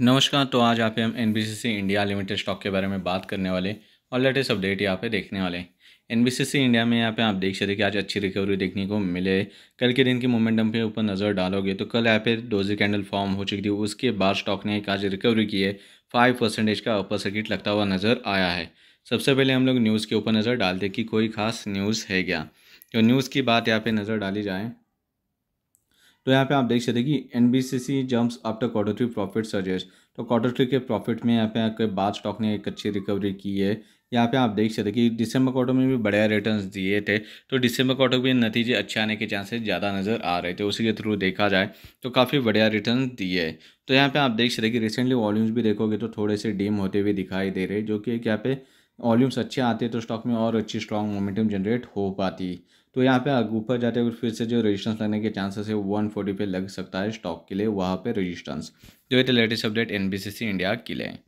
नमस्कार तो आज एन बी हम एन इंडिया लिमिटेड स्टॉक के बारे में बात करने वाले और लेटेस्ट अपडेट यहाँ पे देखने वाले एन इंडिया में यहाँ पे आप देख सकते कि आज अच्छी रिकवरी देखने को मिले कल के दिन की मोमेंटम पे ऊपर नज़र डालोगे तो कल यहाँ पे डोजी कैंडल फॉर्म हो चुकी थी उसके बाद स्टॉक ने एक आज रिकवरी की है फाइव परसेंटेज का अपर सर्किट लगता हुआ नज़र आया है सबसे पहले हम लोग न्यूज़ के ऊपर नज़र डालते कि कोई खास न्यूज़ है क्या तो न्यूज़ की बात यहाँ पर नज़र डाली जाए तो यहाँ पे आप देख सकते हैं कि N B C C jumps after quarter three profit suggest तो क्वार्टर थ्री के प्रॉफिट में यहाँ पे आपके बाद स्टॉक ने एक अच्छी रिकवरी की है यहाँ पे आप देख सकते कि दिसंबर क्वार्टर में भी बढ़िया रिटर्न्स दिए थे तो दिसंबर क्वार्टर में नतीजे अच्छे आने के चांसेस ज़्यादा नज़र आ रहे थे उसी के थ्रू देखा जाए तो काफ़ी बढ़िया रिटर्न दिए तो यहाँ पे आप देख सकते कि रिसेंटली वॉल्यूम्स भी देखोगे तो थोड़े से डीम होते हुए दिखाई दे रहे जो कि एक यहाँ पे वॉल्यूम्स अच्छे आते तो स्टॉक में और अच्छी स्ट्रॉन्ग मोमेंटम जनरेट हो पाती तो यहाँ पे ऊपर जाते हुए फिर से जो रेजिस्टेंस लगने के चांसेस है वन फोर्टी पे लग सकता है स्टॉक के लिए वहाँ पे रेजिस्टेंस जो है लेटेस्ट अपडेट एन इंडिया के लिए